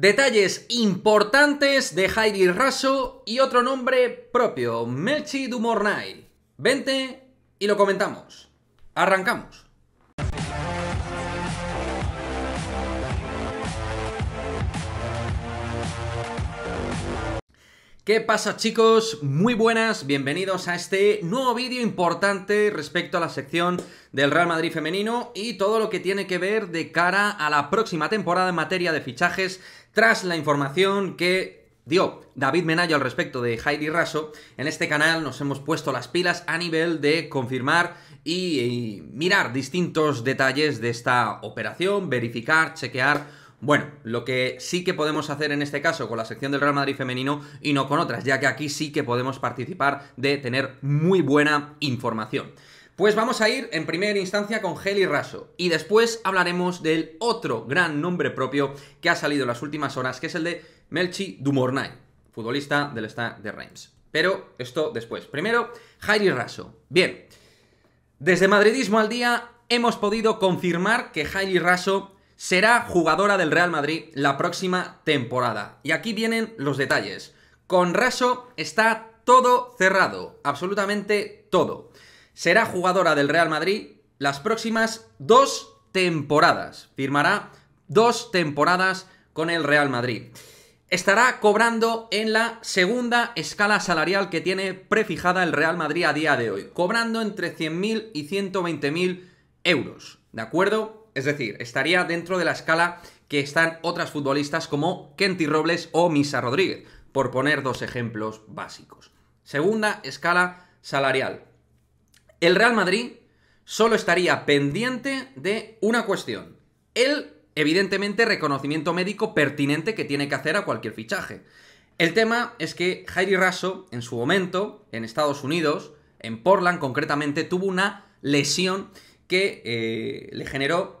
Detalles importantes de Heidi Raso y otro nombre propio, Melchi Dumornay. Vente y lo comentamos. Arrancamos. ¿Qué pasa chicos? Muy buenas, bienvenidos a este nuevo vídeo importante respecto a la sección del Real Madrid femenino y todo lo que tiene que ver de cara a la próxima temporada en materia de fichajes tras la información que dio David Menayo al respecto de Heidi Raso. En este canal nos hemos puesto las pilas a nivel de confirmar y, mirar distintos detalles de esta operación, verificar, chequear bueno, lo que sí que podemos hacer en este caso con la sección del Real Madrid femenino y no con otras, ya que aquí sí que podemos participar de tener muy buena información. Pues vamos a ir en primera instancia con Heli Raso y después hablaremos del otro gran nombre propio que ha salido en las últimas horas, que es el de Melchi Dumornay, futbolista del Stade de Reims. Pero esto después. Primero, Heli Raso. Bien, desde Madridismo al Día hemos podido confirmar que Heli Raso será jugadora del Real Madrid la próxima temporada. Y aquí vienen los detalles. Con Raso está todo cerrado, absolutamente todo. Será jugadora del Real Madrid las próximas dos temporadas. Firmará dos temporadas con el Real Madrid. Estará cobrando en la segunda escala salarial que tiene prefijada el Real Madrid a día de hoy, cobrando entre 100.000 y 120.000 euros, ¿de acuerdo? Es decir, estaría dentro de la escala que están otras futbolistas como Kenty Robles o Misa Rodríguez, por poner dos ejemplos básicos. Segunda escala salarial. El Real Madrid solo estaría pendiente de una cuestión. El, evidentemente, reconocimiento médico pertinente que tiene que hacer a cualquier fichaje. El tema es que Jairi Raso, en su momento, en Estados Unidos, en Portland concretamente, tuvo una lesión que eh, le generó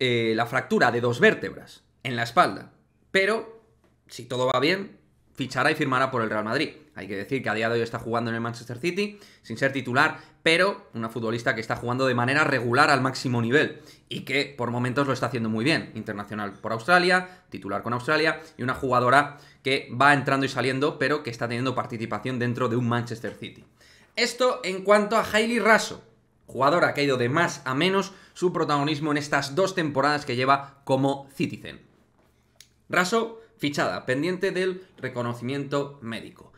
eh, la fractura de dos vértebras en la espalda. Pero, si todo va bien, fichará y firmará por el Real Madrid. Hay que decir que a día de hoy está jugando en el Manchester City, sin ser titular, pero una futbolista que está jugando de manera regular al máximo nivel y que por momentos lo está haciendo muy bien. Internacional por Australia, titular con Australia y una jugadora que va entrando y saliendo, pero que está teniendo participación dentro de un Manchester City. Esto en cuanto a Hailey Raso jugador ha caído de más a menos su protagonismo en estas dos temporadas que lleva como Citizen. Raso, fichada, pendiente del reconocimiento médico.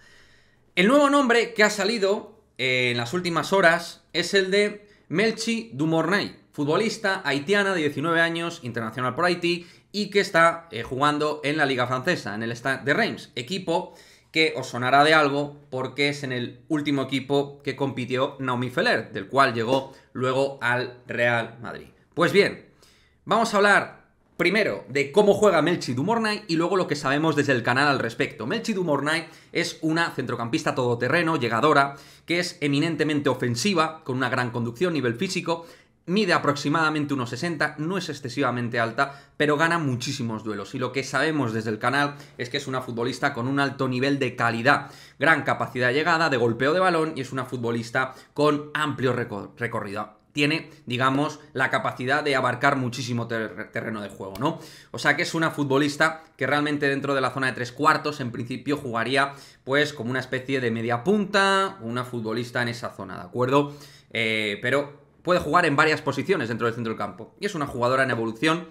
El nuevo nombre que ha salido eh, en las últimas horas es el de Melchi Dumornay, futbolista haitiana de 19 años, internacional por Haití, y que está eh, jugando en la Liga Francesa, en el Stade de Reims, equipo que os sonará de algo porque es en el último equipo que compitió Naomi Feller, del cual llegó luego al Real Madrid. Pues bien, vamos a hablar primero de cómo juega Melchi Dumornay y luego lo que sabemos desde el canal al respecto. Melchi Dumornay es una centrocampista todoterreno, llegadora, que es eminentemente ofensiva, con una gran conducción, nivel físico, Mide aproximadamente 1,60 no es excesivamente alta, pero gana muchísimos duelos. Y lo que sabemos desde el canal es que es una futbolista con un alto nivel de calidad, gran capacidad de llegada, de golpeo de balón y es una futbolista con amplio recorrido tiene, digamos, la capacidad de abarcar muchísimo terreno de juego, ¿no? O sea que es una futbolista que realmente dentro de la zona de tres cuartos, en principio, jugaría, pues, como una especie de media punta, una futbolista en esa zona, ¿de acuerdo? Eh, pero puede jugar en varias posiciones dentro del centro del campo. Y es una jugadora en evolución,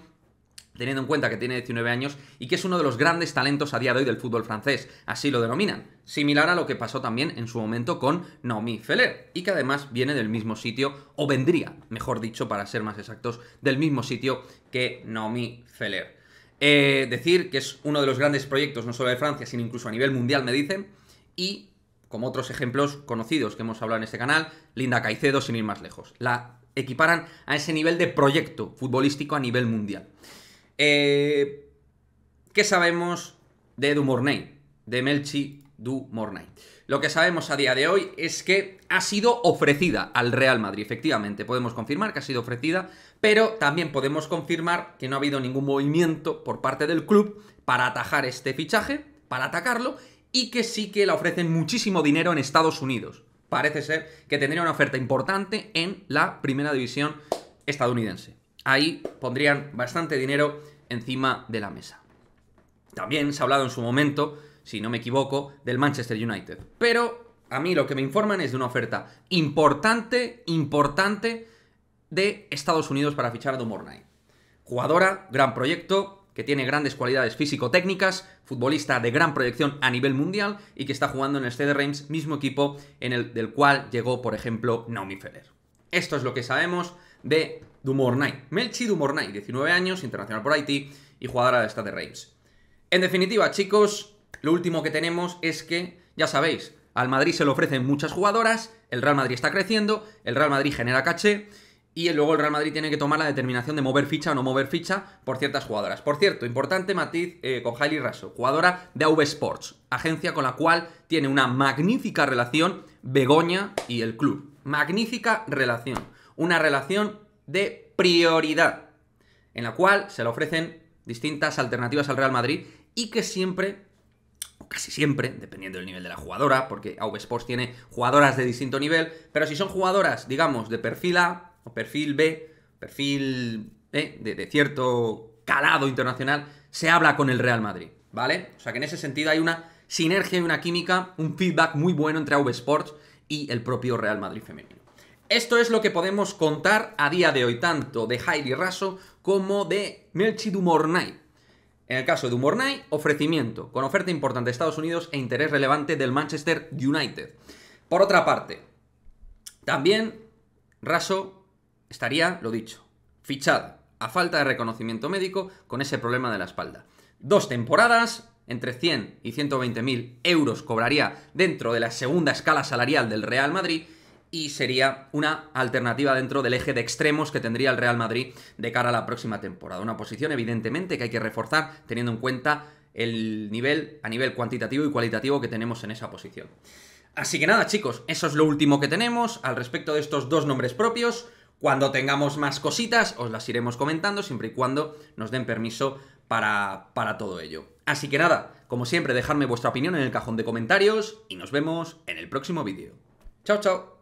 teniendo en cuenta que tiene 19 años y que es uno de los grandes talentos a día de hoy del fútbol francés. Así lo denominan. Similar a lo que pasó también en su momento con Naomi Feller, y que además viene del mismo sitio, o vendría, mejor dicho, para ser más exactos, del mismo sitio que Naomi Feller. Eh, decir que es uno de los grandes proyectos, no solo de Francia, sino incluso a nivel mundial, me dicen, y como otros ejemplos conocidos que hemos hablado en este canal, Linda Caicedo, sin ir más lejos. La equiparan a ese nivel de proyecto futbolístico a nivel mundial. Eh, ¿Qué sabemos de Mornay? De Melchi Mornay. Lo que sabemos a día de hoy es que ha sido ofrecida al Real Madrid, efectivamente. Podemos confirmar que ha sido ofrecida, pero también podemos confirmar que no ha habido ningún movimiento por parte del club para atajar este fichaje, para atacarlo, y que sí que la ofrecen muchísimo dinero en Estados Unidos. Parece ser que tendría una oferta importante en la primera división estadounidense. Ahí pondrían bastante dinero encima de la mesa. También se ha hablado en su momento, si no me equivoco, del Manchester United. Pero a mí lo que me informan es de una oferta importante, importante de Estados Unidos para fichar a Dumornay. Jugadora, gran proyecto, que tiene grandes cualidades físico-técnicas, futbolista de gran proyección a nivel mundial y que está jugando en el Stade Reims, mismo equipo en el, del cual llegó, por ejemplo, Naomi Feller. Esto es lo que sabemos de Dumornay. Melchi Dumornay, 19 años, internacional por Haití y jugadora de Stade Reims. En definitiva, chicos, lo último que tenemos es que, ya sabéis, al Madrid se le ofrecen muchas jugadoras, el Real Madrid está creciendo, el Real Madrid genera caché y luego el Real Madrid tiene que tomar la determinación de mover ficha o no mover ficha por ciertas jugadoras. Por cierto, importante matiz eh, con Hailey Raso, jugadora de AV Sports, agencia con la cual tiene una magnífica relación Begoña y el club. Magnífica relación. Una relación de prioridad, en la cual se le ofrecen distintas alternativas al Real Madrid y que siempre O casi siempre, dependiendo del nivel de la jugadora, porque AV Sports tiene jugadoras de distinto nivel, pero si son jugadoras, digamos, de perfil A, o perfil B, perfil e, de, cierto calado internacional, se habla con el Real Madrid, ¿vale? O sea que en ese sentido hay una sinergia y una química, un feedback muy bueno entre AV Sports y el propio Real Madrid femenino. Esto es lo que podemos contar a día de hoy, tanto de Heidi Raso como de Melchi Dumornay. En el caso de Dumornay, ofrecimiento, con oferta importante de Estados Unidos e interés relevante del Manchester United. Por otra parte, también Raso estaría, lo dicho, fichado, a falta de reconocimiento médico, con ese problema de la espalda. Dos temporadas, entre 100 y 120 mil euros cobraría dentro de la segunda escala salarial del Real Madrid y sería una alternativa dentro del eje de extremos que tendría el Real Madrid de cara a la próxima temporada. Una posición evidentemente que hay que reforzar teniendo en cuenta el nivel a nivel cuantitativo y cualitativo que tenemos en esa posición. Así que nada chicos, eso es lo último que tenemos al respecto de estos dos nombres propios. Cuando tengamos más cositas, os las iremos comentando, siempre y cuando nos den permiso para, para todo ello. Así que nada, como siempre, dejadme vuestra opinión en el cajón de comentarios y nos vemos en el próximo vídeo. ¡Chao, chao!